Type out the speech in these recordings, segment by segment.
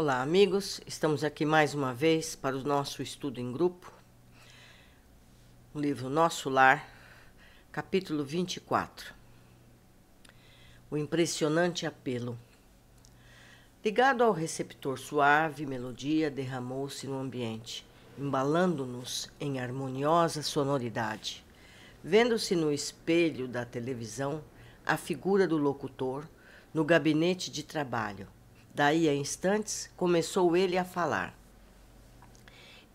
Olá, amigos. Estamos aqui mais uma vez para o nosso estudo em grupo. O livro Nosso Lar, capítulo 24. O impressionante apelo. Ligado ao receptor suave, melodia derramou-se no ambiente, embalando-nos em harmoniosa sonoridade. Vendo-se no espelho da televisão a figura do locutor no gabinete de trabalho Daí a instantes, começou ele a falar.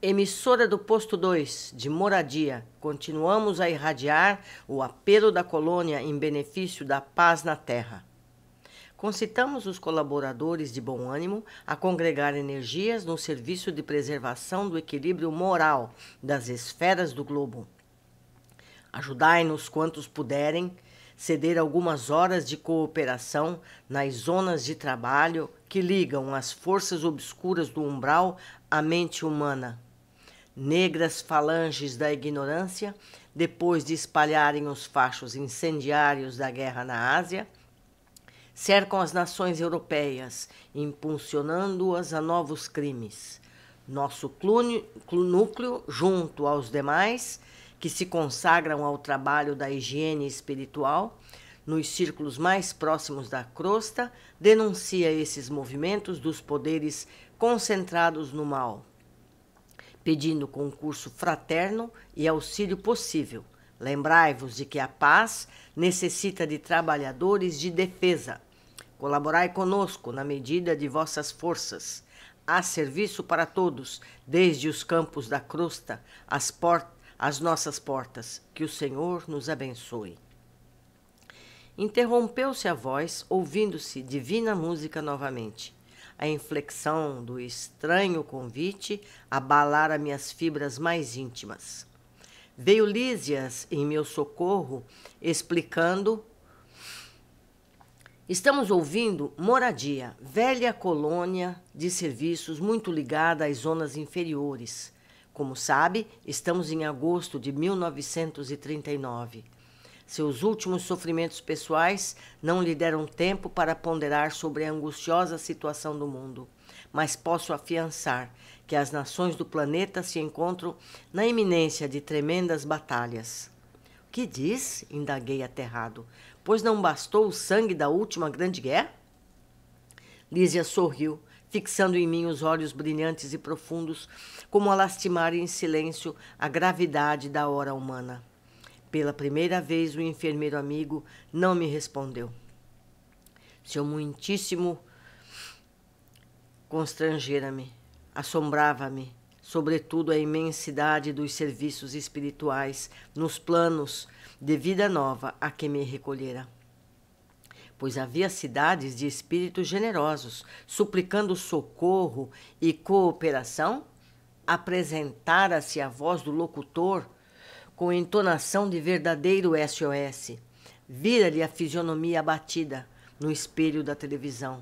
Emissora do posto 2, de moradia, continuamos a irradiar o apelo da colônia em benefício da paz na terra. Concitamos os colaboradores de bom ânimo a congregar energias no serviço de preservação do equilíbrio moral das esferas do globo. Ajudai-nos quantos puderem ceder algumas horas de cooperação nas zonas de trabalho que ligam as forças obscuras do umbral à mente humana. Negras falanges da ignorância, depois de espalharem os fachos incendiários da guerra na Ásia, cercam as nações europeias, impulsionando-as a novos crimes. Nosso núcleo, junto aos demais, que se consagram ao trabalho da higiene espiritual, nos círculos mais próximos da crosta, denuncia esses movimentos dos poderes concentrados no mal, pedindo concurso fraterno e auxílio possível. Lembrai-vos de que a paz necessita de trabalhadores de defesa. Colaborai conosco na medida de vossas forças. Há serviço para todos, desde os campos da crosta, as portas as nossas portas. Que o Senhor nos abençoe. Interrompeu-se a voz, ouvindo-se divina música novamente. A inflexão do estranho convite abalara minhas fibras mais íntimas. Veio Lísias em meu socorro, explicando Estamos ouvindo Moradia, velha colônia de serviços muito ligada às zonas inferiores. Como sabe, estamos em agosto de 1939. Seus últimos sofrimentos pessoais não lhe deram tempo para ponderar sobre a angustiosa situação do mundo, mas posso afiançar que as nações do planeta se encontram na iminência de tremendas batalhas. O que diz? indaguei aterrado. Pois não bastou o sangue da última grande guerra? Lísia sorriu, fixando em mim os olhos brilhantes e profundos como a lastimar em silêncio a gravidade da hora humana. Pela primeira vez, o enfermeiro amigo não me respondeu. Seu muitíssimo constrangera-me, assombrava-me, sobretudo a imensidade dos serviços espirituais nos planos de vida nova a que me recolhera. Pois havia cidades de espíritos generosos, suplicando socorro e cooperação apresentara-se a voz do locutor com entonação de verdadeiro SOS. Vira-lhe a fisionomia abatida no espelho da televisão.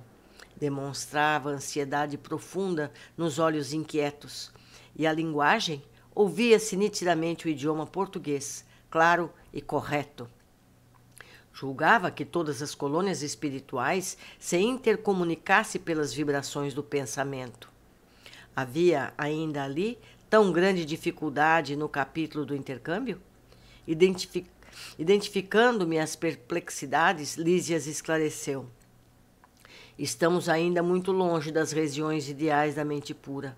Demonstrava ansiedade profunda nos olhos inquietos. E a linguagem ouvia-se nitidamente o idioma português, claro e correto. Julgava que todas as colônias espirituais se intercomunicassem pelas vibrações do pensamento. Havia ainda ali tão grande dificuldade no capítulo do intercâmbio? Identific... Identificando-me as perplexidades, Lísias esclareceu. Estamos ainda muito longe das regiões ideais da mente pura.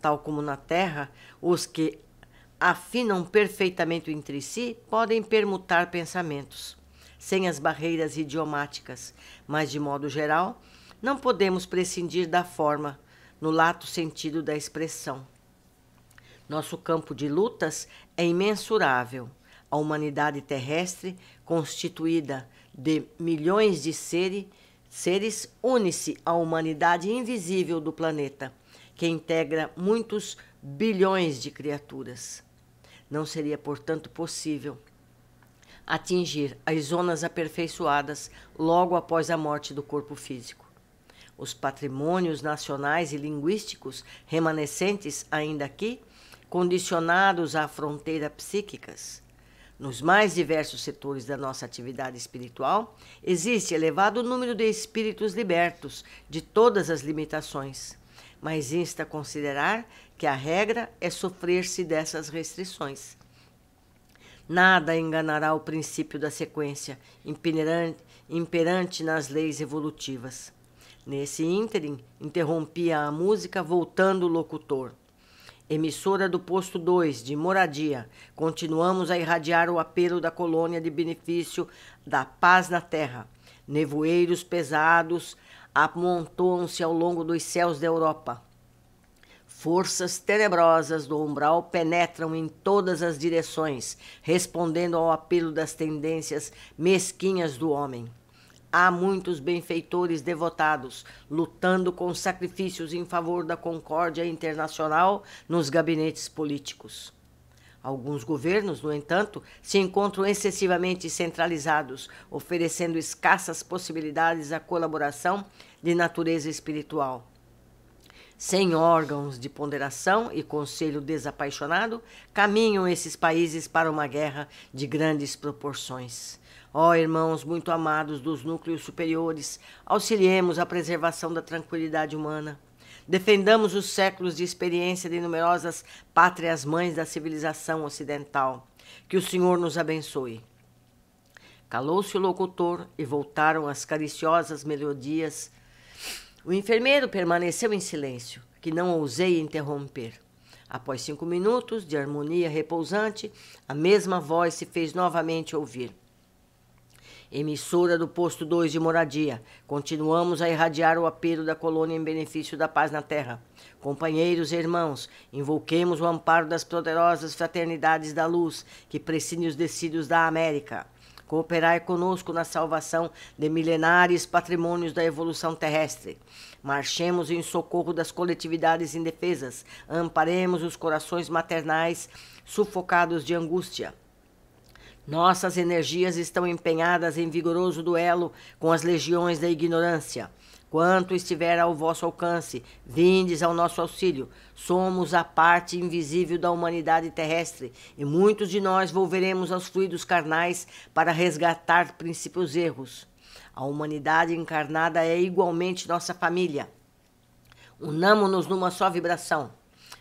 Tal como na Terra, os que afinam perfeitamente entre si podem permutar pensamentos, sem as barreiras idiomáticas, mas de modo geral, não podemos prescindir da forma, no lato sentido da expressão. Nosso campo de lutas é imensurável. A humanidade terrestre, constituída de milhões de seres, une-se à humanidade invisível do planeta, que integra muitos bilhões de criaturas. Não seria, portanto, possível atingir as zonas aperfeiçoadas logo após a morte do corpo físico os patrimônios nacionais e linguísticos remanescentes ainda aqui, condicionados à fronteira psíquicas. Nos mais diversos setores da nossa atividade espiritual, existe elevado número de espíritos libertos de todas as limitações, mas insta a considerar que a regra é sofrer-se dessas restrições. Nada enganará o princípio da sequência imperante nas leis evolutivas. Nesse ínterim, interrompia a música voltando o locutor. Emissora do posto 2, de moradia, continuamos a irradiar o apelo da colônia de benefício da paz na terra. Nevoeiros pesados amontoam-se ao longo dos céus da Europa. Forças tenebrosas do umbral penetram em todas as direções, respondendo ao apelo das tendências mesquinhas do homem. Há muitos benfeitores devotados lutando com sacrifícios em favor da concórdia internacional nos gabinetes políticos. Alguns governos, no entanto, se encontram excessivamente centralizados, oferecendo escassas possibilidades à colaboração de natureza espiritual. Sem órgãos de ponderação e conselho desapaixonado, caminham esses países para uma guerra de grandes proporções. Ó oh, irmãos muito amados dos núcleos superiores, auxiliemos a preservação da tranquilidade humana. Defendamos os séculos de experiência de numerosas pátrias mães da civilização ocidental. Que o Senhor nos abençoe. Calou-se o locutor e voltaram as cariciosas melodias. O enfermeiro permaneceu em silêncio, que não ousei interromper. Após cinco minutos de harmonia repousante, a mesma voz se fez novamente ouvir emissora do posto 2 de moradia. Continuamos a irradiar o apelo da colônia em benefício da paz na terra. Companheiros e irmãos, invoquemos o amparo das poderosas fraternidades da luz, que prescindem os decídios da América. Cooperai conosco na salvação de milenares patrimônios da evolução terrestre. Marchemos em socorro das coletividades indefesas, amparemos os corações maternais sufocados de angústia. Nossas energias estão empenhadas em vigoroso duelo com as legiões da ignorância. Quanto estiver ao vosso alcance, vindes ao nosso auxílio. Somos a parte invisível da humanidade terrestre e muitos de nós volveremos aos fluidos carnais para resgatar princípios erros. A humanidade encarnada é igualmente nossa família. Unamo-nos numa só vibração.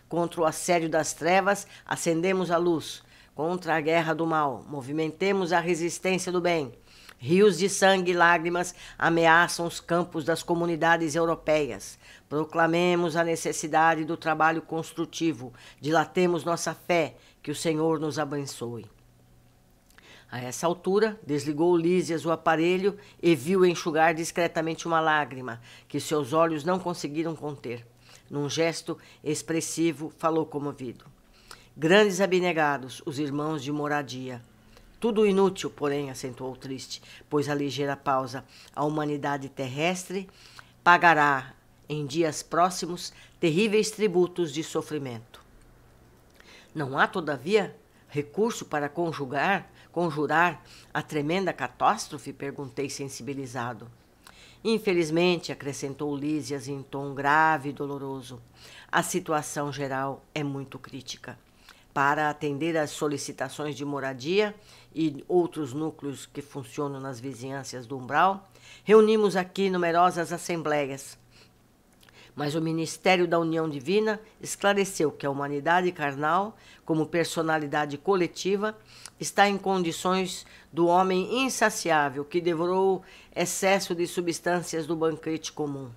Contra o assédio das trevas, acendemos a luz contra a guerra do mal. Movimentemos a resistência do bem. Rios de sangue e lágrimas ameaçam os campos das comunidades europeias. Proclamemos a necessidade do trabalho construtivo. Dilatemos nossa fé. Que o Senhor nos abençoe. A essa altura, desligou Lísias o aparelho e viu enxugar discretamente uma lágrima que seus olhos não conseguiram conter. Num gesto expressivo, falou comovido. Grandes abnegados, os irmãos de moradia. Tudo inútil, porém, acentuou o triste, pois a ligeira pausa, a humanidade terrestre pagará, em dias próximos, terríveis tributos de sofrimento. Não há, todavia, recurso para conjugar, conjurar a tremenda catástrofe? perguntei sensibilizado. Infelizmente, acrescentou Lísias em tom grave e doloroso, a situação geral é muito crítica para atender às solicitações de moradia e outros núcleos que funcionam nas vizinhanças do Umbral, reunimos aqui numerosas assembleias. Mas o Ministério da União Divina esclareceu que a humanidade carnal, como personalidade coletiva, está em condições do homem insaciável que devorou excesso de substâncias do banquete comum.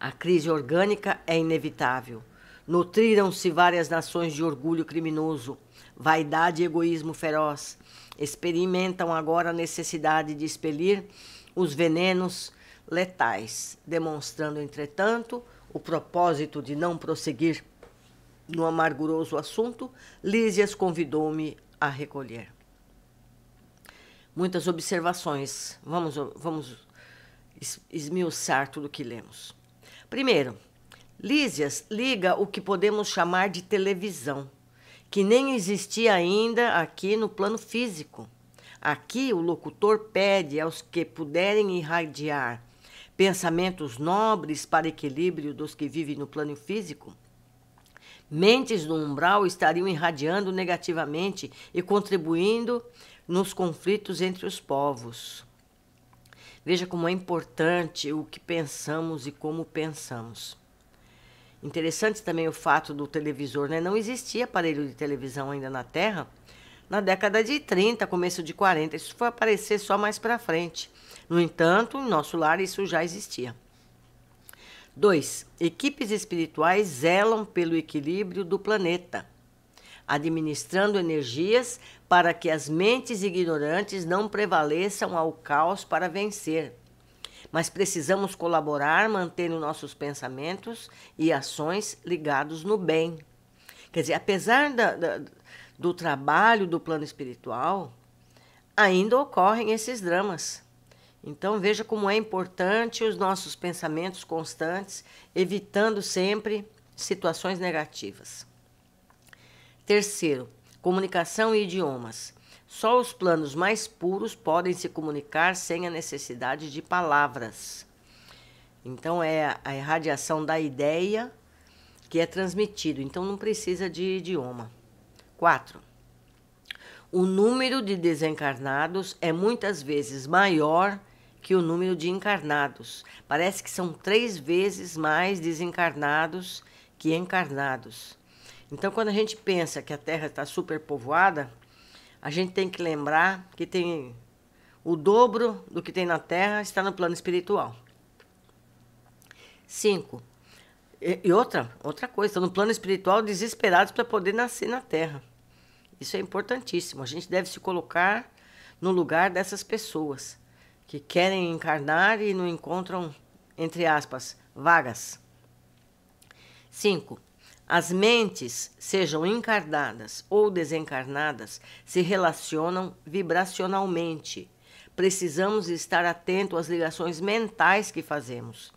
A crise orgânica é inevitável Nutriram-se várias nações de orgulho criminoso, vaidade e egoísmo feroz. Experimentam agora a necessidade de expelir os venenos letais, demonstrando, entretanto, o propósito de não prosseguir no amarguroso assunto, Lísias convidou-me a recolher. Muitas observações. Vamos, vamos esmiuçar tudo o que lemos. Primeiro, Lísias liga o que podemos chamar de televisão, que nem existia ainda aqui no plano físico. Aqui o locutor pede aos que puderem irradiar pensamentos nobres para equilíbrio dos que vivem no plano físico. Mentes no umbral estariam irradiando negativamente e contribuindo nos conflitos entre os povos. Veja como é importante o que pensamos e como pensamos. Interessante também o fato do televisor, né? Não existia aparelho de televisão ainda na Terra na década de 30, começo de 40. Isso foi aparecer só mais para frente. No entanto, em nosso lar isso já existia. 2. Equipes espirituais zelam pelo equilíbrio do planeta, administrando energias para que as mentes ignorantes não prevaleçam ao caos para vencer mas precisamos colaborar, mantendo nossos pensamentos e ações ligados no bem. Quer dizer, apesar da, da, do trabalho do plano espiritual, ainda ocorrem esses dramas. Então veja como é importante os nossos pensamentos constantes, evitando sempre situações negativas. Terceiro, comunicação e idiomas. Só os planos mais puros podem se comunicar sem a necessidade de palavras. Então, é a irradiação da ideia que é transmitido, então não precisa de idioma. 4. O número de desencarnados é muitas vezes maior que o número de encarnados. Parece que são três vezes mais desencarnados que encarnados. Então, quando a gente pensa que a Terra está superpovoada, a gente tem que lembrar que tem o dobro do que tem na terra está no plano espiritual. Cinco. E outra, outra coisa, no plano espiritual desesperados para poder nascer na terra. Isso é importantíssimo. A gente deve se colocar no lugar dessas pessoas que querem encarnar e não encontram, entre aspas, vagas. Cinco. As mentes, sejam encarnadas ou desencarnadas, se relacionam vibracionalmente. Precisamos estar atento às ligações mentais que fazemos.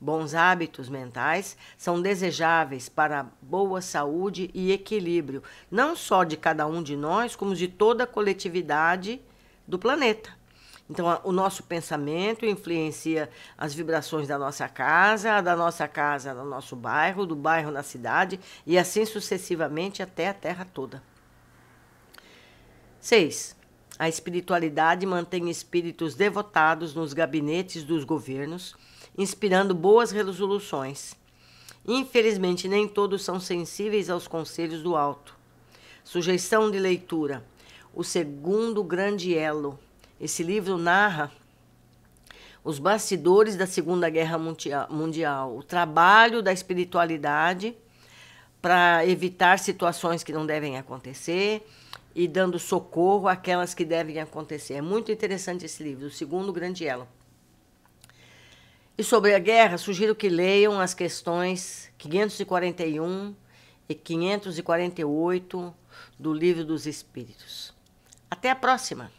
Bons hábitos mentais são desejáveis para boa saúde e equilíbrio, não só de cada um de nós, como de toda a coletividade do planeta. Então, a, o nosso pensamento influencia as vibrações da nossa casa, da nossa casa no nosso bairro, do bairro na cidade e assim sucessivamente até a Terra toda. 6. A espiritualidade mantém espíritos devotados nos gabinetes dos governos, inspirando boas resoluções. Infelizmente, nem todos são sensíveis aos conselhos do alto. Sujeição de leitura, o segundo grande elo esse livro narra os bastidores da Segunda Guerra Mundial, o trabalho da espiritualidade para evitar situações que não devem acontecer e dando socorro àquelas que devem acontecer. É muito interessante esse livro, O Segundo Grande Elo. E sobre a guerra, sugiro que leiam as questões 541 e 548 do Livro dos Espíritos. Até a próxima!